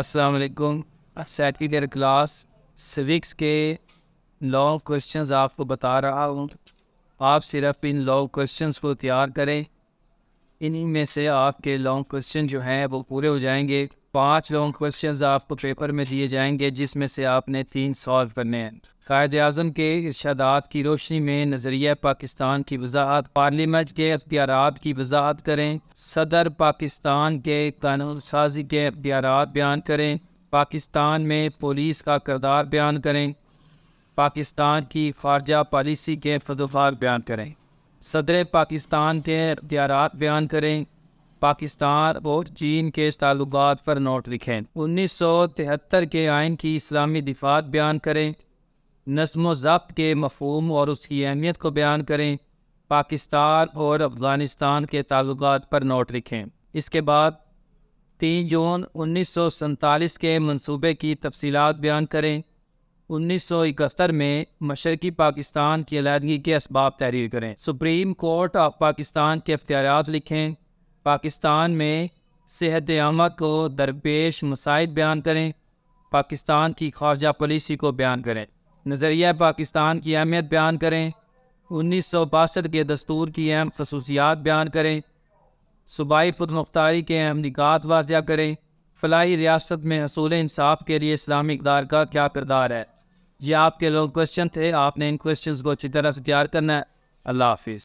असलकुम सेटी देर क्लास सिविक्स के लॉन्ग क्वेश्चंस आपको बता रहा हूँ आप सिर्फ इन लॉन्ग क्वेश्चंस को तैयार करें इन्हीं में से आपके लॉन्ग क्वेश्चन जो हैं वो पूरे हो जाएंगे पांच लॉन्ग क्वेश्चंस आपको पेपर में दिए जाएंगे जिसमें से आपने तीन सॉल्व करने हैं कायद अजम के इर्शादात की रोशनी में नज़रिया पाकिस्तान की वजाहत पार्लियामेंट के अख्तियार की वजाहत करें सदर पाकिस्तान के कानून साजी के अख्तियार बयान करें पाकिस्तान में पुलिस का करदार बयान करें पाकिस्तान की खारजा पॉलिसी के फदोफार बयान करें सदर पाकिस्तान के अख्तियारत बयान करें पाकिस्तान और चीन के तल्लक पर नोट लिखें उन्नीस सौ तिहत्तर के आयन की इस्लामी दिफात बयान करें नस्म ज़ब्त के मफहम और उसकी अहमियत को बयान करें पाकिस्तान और अफ़गानिस्तान के ताल्लुक पर नोट लिखें इसके बाद तीन जून उन्नीस सौ सैंतालीस के मनसूबे की तफसीत बयान करें उन्नीस सौ इकहत्तर में मशरकी पाकिस्तान की अलीहदगी के इसबाब तहरीर करें सुप्रीम कोर्ट ऑफ पाकिस्तान के अख्तियार लिखें पाकिस्तान में सेहत आमा को दरपेश मसाइल बयान करें पाकिस्तान की खारजा पॉलिसी को बयान करें नज़रिया पाकिस्तान की अहमियत बयान करें उन्नीस सौ बासठ के दस्तूर की अहम खसूसियात बयान करें सूबाई खुद मुख्तारी के अहम निकात वाजिया करें फ़लाही रियासत में असूल इंसाफ के लिए इस्लामी इकदार का क्या किरदार है ये आपके लोग क्वेश्चन थे आपने इन क्वेश्चंस को अच्छी तरह से तैयार करना है अल्लाह हाफिज़